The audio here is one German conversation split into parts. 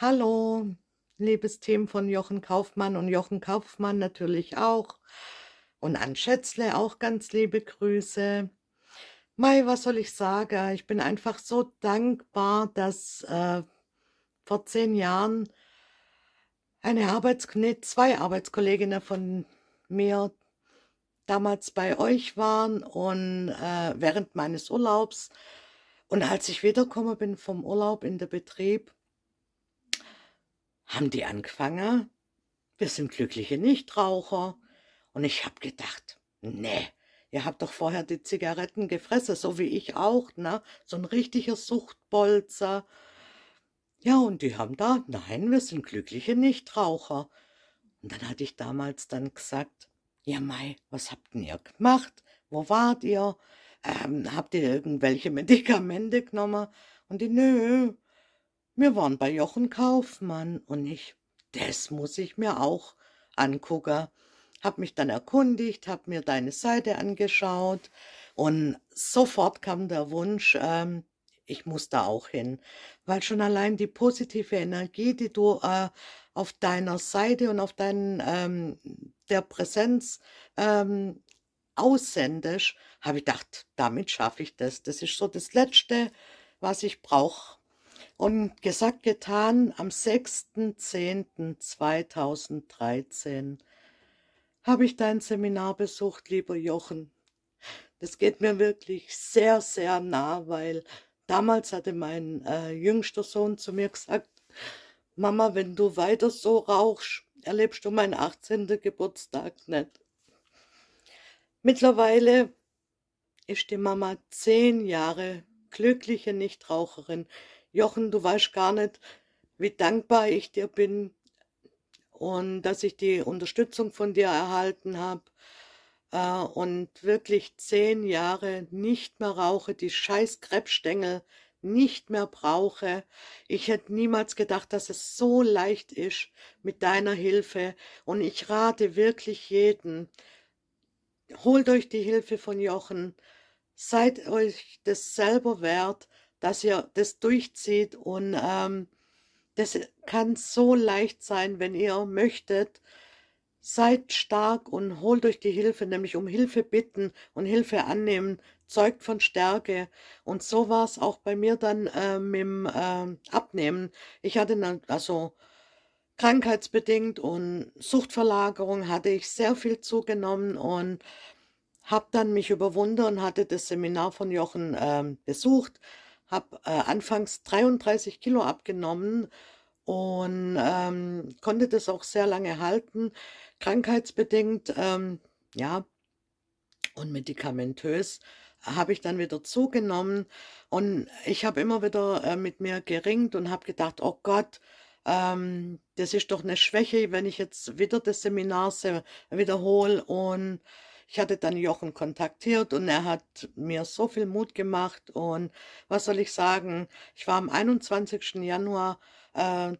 Hallo, liebes Team von Jochen Kaufmann und Jochen Kaufmann natürlich auch. Und an Schätzle auch ganz liebe Grüße. Mai, was soll ich sagen? Ich bin einfach so dankbar, dass äh, vor zehn Jahren eine Arbeits nee, zwei Arbeitskolleginnen von mir damals bei euch waren und äh, während meines Urlaubs. Und als ich wiederkomme bin vom Urlaub in den Betrieb, haben die angefangen, wir sind glückliche Nichtraucher. Und ich hab gedacht, nee, ihr habt doch vorher die Zigaretten gefressen, so wie ich auch, ne? So ein richtiger Suchtbolzer. Ja, und die haben da, nein, wir sind glückliche Nichtraucher. Und dann hatte ich damals dann gesagt, ja Mai, was habt denn ihr gemacht? Wo wart ihr? Ähm, habt ihr irgendwelche Medikamente genommen? Und die, nö, wir waren bei Jochen Kaufmann und ich, das muss ich mir auch angucken. Hab mich dann erkundigt, hab mir deine Seite angeschaut und sofort kam der Wunsch, ähm, ich muss da auch hin, weil schon allein die positive Energie, die du äh, auf deiner Seite und auf deinen ähm, der Präsenz ähm, aussendest, habe ich gedacht, damit schaffe ich das. Das ist so das Letzte, was ich brauche und gesagt, getan, am 6.10.2013 habe ich dein Seminar besucht, lieber Jochen. Das geht mir wirklich sehr, sehr nah, weil damals hatte mein äh, jüngster Sohn zu mir gesagt, Mama, wenn du weiter so rauchst, erlebst du meinen 18. Geburtstag nicht. Mittlerweile ist die Mama zehn Jahre glückliche Nichtraucherin. Jochen, du weißt gar nicht, wie dankbar ich dir bin und dass ich die Unterstützung von dir erhalten habe äh, und wirklich zehn Jahre nicht mehr rauche, die scheiß Krebsstängel nicht mehr brauche. Ich hätte niemals gedacht, dass es so leicht ist mit deiner Hilfe. Und ich rate wirklich jeden, holt euch die Hilfe von Jochen, seid euch das selber wert, dass ihr das durchzieht und ähm, das kann so leicht sein, wenn ihr möchtet. Seid stark und holt euch die Hilfe, nämlich um Hilfe bitten und Hilfe annehmen, zeugt von Stärke. Und so war es auch bei mir dann äh, mit dem äh, Abnehmen. Ich hatte dann, also krankheitsbedingt und Suchtverlagerung hatte ich sehr viel zugenommen und habe dann mich überwunden und hatte das Seminar von Jochen äh, besucht habe äh, anfangs 33 Kilo abgenommen und ähm, konnte das auch sehr lange halten, krankheitsbedingt, ähm, ja, und medikamentös habe ich dann wieder zugenommen und ich habe immer wieder äh, mit mir geringt und habe gedacht, oh Gott, ähm, das ist doch eine Schwäche, wenn ich jetzt wieder das Seminar wiederhole und ich hatte dann Jochen kontaktiert und er hat mir so viel Mut gemacht. Und was soll ich sagen? Ich war am 21. Januar äh,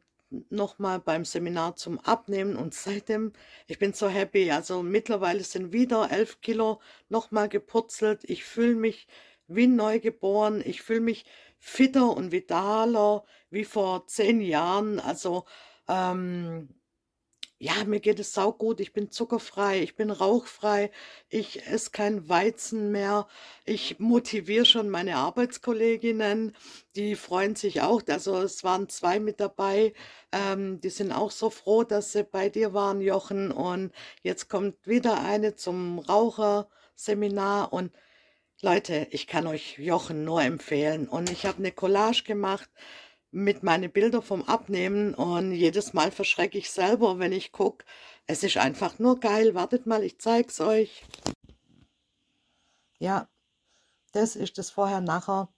nochmal beim Seminar zum Abnehmen und seitdem, ich bin so happy. Also mittlerweile sind wieder elf Kilo nochmal gepurzelt. Ich fühle mich wie neugeboren. Ich fühle mich fitter und vitaler wie vor zehn Jahren. Also ähm, ja, mir geht es saugut, ich bin zuckerfrei, ich bin rauchfrei, ich esse kein Weizen mehr, ich motiviere schon meine Arbeitskolleginnen, die freuen sich auch. Also es waren zwei mit dabei, ähm, die sind auch so froh, dass sie bei dir waren, Jochen. Und jetzt kommt wieder eine zum Raucherseminar und Leute, ich kann euch Jochen nur empfehlen. Und ich habe eine Collage gemacht mit meinen Bildern vom Abnehmen und jedes Mal verschrecke ich selber, wenn ich gucke. Es ist einfach nur geil. Wartet mal, ich zeige es euch. Ja, das ist das Vorher-Nachher.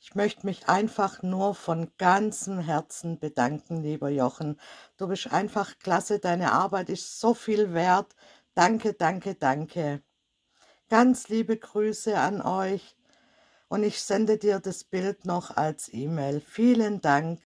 Ich möchte mich einfach nur von ganzem Herzen bedanken, lieber Jochen. Du bist einfach klasse, deine Arbeit ist so viel wert. Danke, danke, danke. Ganz liebe Grüße an euch und ich sende dir das Bild noch als E-Mail. Vielen Dank.